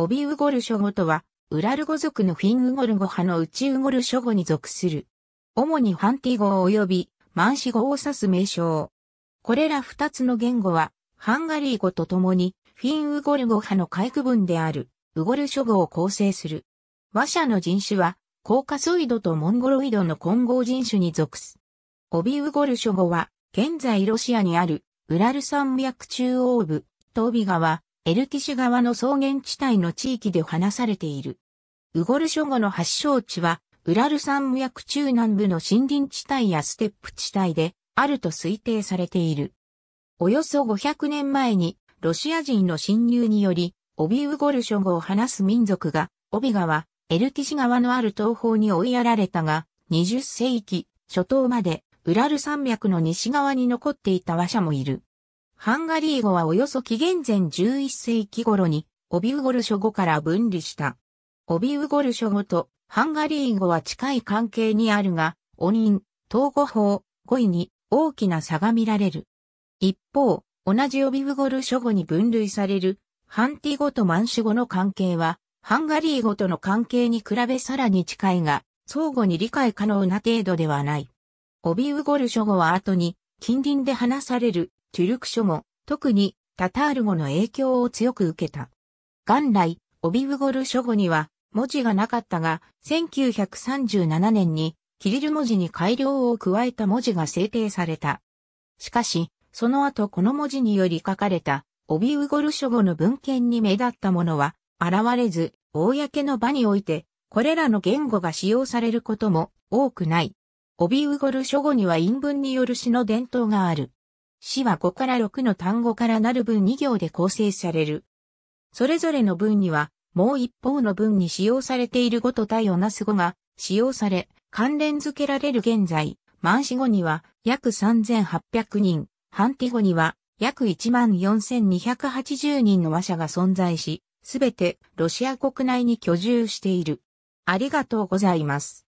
オビウゴル諸語とは、ウラル語族のフィンウゴル語派の内ウゴル諸語に属する。主にハンティ語及びマンシ語を指す名称。これら二つの言語は、ハンガリー語と共に、フィンウゴル語派の回区分である、ウゴル諸語を構成する。話者の人種は、コーカソイドとモンゴロイドの混合人種に属す。オビウゴル諸語は、現在ロシアにある、ウラル山脈中央部、東ビ川、エルキシュ川の草原地帯の地域で話されている。ウゴル諸語の発祥地は、ウラル山脈中南部の森林地帯やステップ地帯であると推定されている。およそ500年前にロシア人の侵入により、オビウゴル諸語を話す民族が、オビ川、エルキシ川のある東方に追いやられたが、20世紀初頭までウラル山脈の西側に残っていた和者もいる。ハンガリー語はおよそ紀元前11世紀頃に、オビウゴル諸語から分離した。オビウゴル諸語とハンガリー語は近い関係にあるが、音韻、統語法、語彙に大きな差が見られる。一方、同じオビウゴル諸語に分類される、ハンティ語とマンシュ語の関係は、ハンガリー語との関係に比べさらに近いが、相互に理解可能な程度ではない。オビウゴル諸語は後に、近隣で話されるトゥルク書語、特にタタール語の影響を強く受けた。元来、オビウゴル書語には文字がなかったが、1937年にキリル文字に改良を加えた文字が制定された。しかし、その後この文字により書かれたオビウゴル書語の文献に目立ったものは現れず、公の場において、これらの言語が使用されることも多くない。オビウゴル書語には陰文による詩の伝統がある。詩は5から6の単語からなる文2行で構成される。それぞれの文には、もう一方の文に使用されている語と対をなす語が使用され、関連付けられる現在、満詞語には約3800人、半手語には約14,280人の話者が存在し、すべてロシア国内に居住している。ありがとうございます。